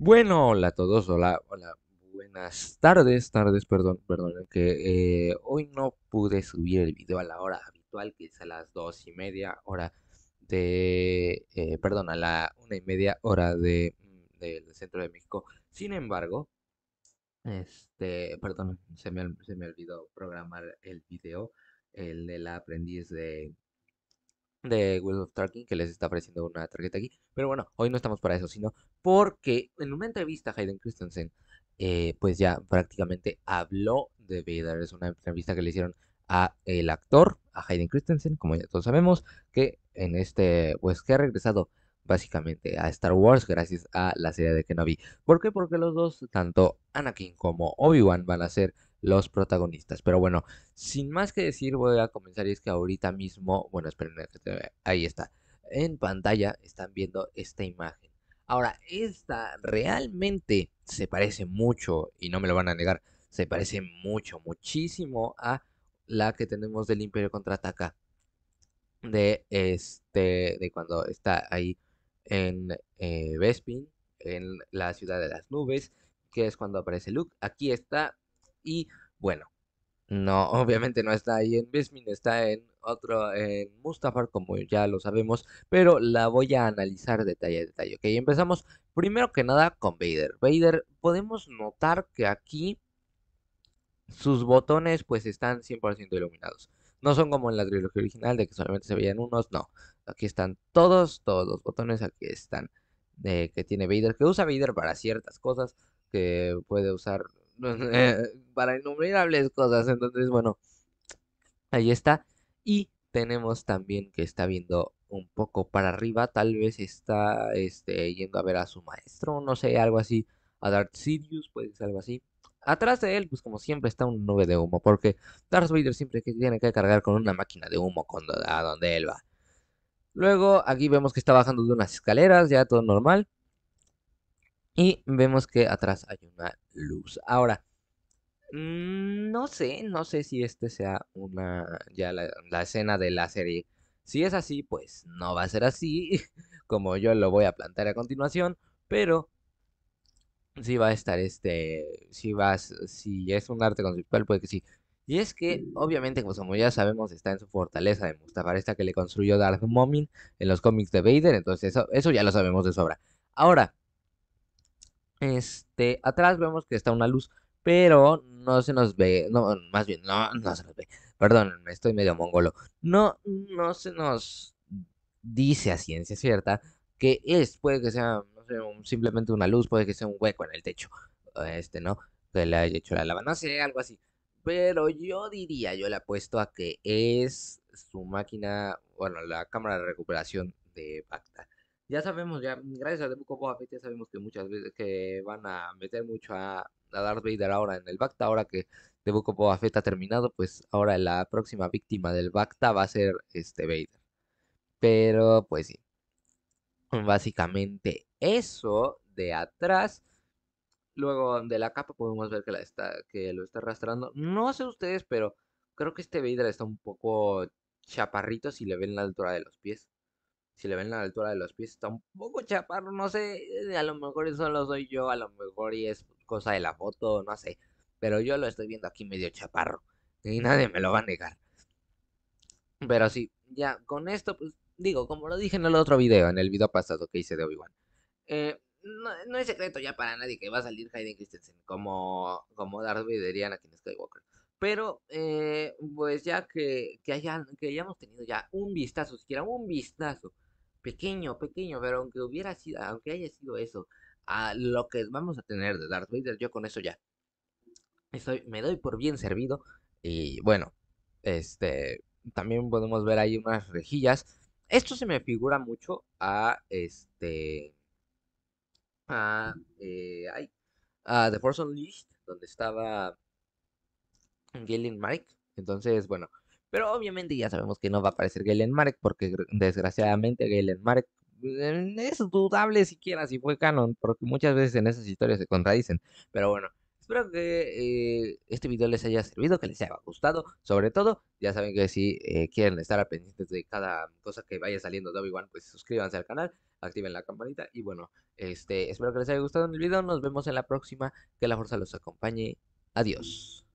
Bueno, hola a todos, hola, hola, buenas tardes, tardes, perdón, perdón, que eh, hoy no pude subir el video a la hora habitual, que es a las dos y media hora de, eh, perdón, a la una y media hora de, mm, del centro de México. Sin embargo, este, perdón, se me, se me olvidó programar el video, el del aprendiz de de Will of Tarkin, que les está ofreciendo una tarjeta aquí. Pero bueno, hoy no estamos para eso, sino porque en una entrevista Hayden Christensen, eh, pues ya prácticamente habló de Vader. Es una entrevista que le hicieron a el actor, a Hayden Christensen, como ya todos sabemos, que en este, pues que ha regresado básicamente a Star Wars gracias a la serie de Kenobi. ¿Por qué? Porque los dos, tanto Anakin como Obi-Wan, van a ser los protagonistas. Pero bueno, sin más que decir, voy a comenzar. Y es que ahorita mismo, bueno, esperen, ahí está. En pantalla están viendo esta imagen. Ahora, esta realmente se parece mucho, y no me lo van a negar, se parece mucho, muchísimo a la que tenemos del Imperio Contraataca. De este, de cuando está ahí en Bespin, eh, en la ciudad de las nubes, que es cuando aparece Luke. Aquí está y bueno, no, obviamente no está ahí en Bismin, está en otro, en Mustafar, como ya lo sabemos, pero la voy a analizar detalle a detalle, ¿ok? Empezamos primero que nada con Vader. Vader, podemos notar que aquí sus botones pues están 100% iluminados. No son como en la trilogía original de que solamente se veían unos, no. Aquí están todos, todos los botones, aquí están eh, que tiene Vader, que usa Vader para ciertas cosas, que puede usar para innumerables cosas. Entonces, bueno, ahí está. Y tenemos también que está viendo un poco para arriba, tal vez está este, yendo a ver a su maestro, no sé, algo así, a Darth Sidious, puede ser algo así. Atrás de él, pues como siempre, está una nube de humo, porque Darth Vader siempre tiene que cargar con una máquina de humo cuando, a donde él va. Luego, aquí vemos que está bajando de unas escaleras, ya todo normal. Y vemos que atrás hay una luz. Ahora, mm, no sé, no sé si este sea una ya la, escena de la serie. Si es así, pues no va a ser así, como yo lo voy a plantear a continuación, pero Si va a estar este, si vas, si es un arte conceptual, puede que sí. Y es que, obviamente, pues, como ya sabemos, está en su fortaleza de Mustafar, esta que le construyó Darth Momin en los cómics de Vader, entonces eso, eso ya lo sabemos de sobra. Ahora, este, atrás vemos que está una luz, pero no se nos ve, no, más bien, no, no se nos ve. Perdón, estoy medio mongolo. No, no se nos dice a ciencia cierta que es, puede que sea, no sé, simplemente una luz, puede que sea un hueco en el techo, este, ¿no? Que le haya hecho la lava, no sé, algo así. Pero yo diría, yo le apuesto a que es su máquina, bueno, la cámara de recuperación de Bacta ya sabemos, ya gracias a The Book ya sabemos que muchas veces que van a meter mucho a, a Darth Vader ahora en el Bacta, ahora que The Book ha terminado, pues ahora la próxima víctima del Bacta va a ser este Vader. Pero pues sí, básicamente eso de atrás. Luego de la capa podemos ver que, que lo está arrastrando. No sé ustedes, pero creo que este Vader está un poco chaparrito si le ven la altura de los pies si le ven la altura de los pies, está un poco chaparro, no sé, eh, a lo mejor eso lo soy yo, a lo mejor y es cosa de la foto, no sé, pero yo lo estoy viendo aquí medio chaparro y nadie me lo va a negar. Pero sí, ya con esto, pues digo, como lo dije en el otro video, en el video pasado que hice de Obi-Wan, eh, no, es secreto ya para nadie que va a salir Hayden Christensen como, como Darth Vader y Anakin Skywalker. Pero, eh, pues ya que, que hayamos tenido ya un vistazo, siquiera un vistazo pequeño, pequeño, pero aunque hubiera sido, aunque haya sido eso, a lo que vamos a tener de Darth Vader, yo con eso ya me doy por bien servido. Y bueno, este también podemos ver ahí unas rejillas. Esto se me figura mucho a este a, eh, a The Force List, donde estaba Galen Mike. Entonces, bueno, pero obviamente ya sabemos que no va a aparecer Galen Marek, porque desgraciadamente Galen Marek mm, eh, es dudable siquiera si fue canon, porque muchas veces en esas historias se contradicen. Pero bueno, espero que eh, este video les haya servido, que les haya gustado. Sobre todo, ya saben que si eh, quieren estar al pendiente de cada cosa que vaya saliendo de Obi-Wan, pues suscríbanse al canal, activen la campanita. Y bueno, este espero que les haya gustado el video. Nos vemos en la próxima. Que la fuerza los acompañe. Adiós.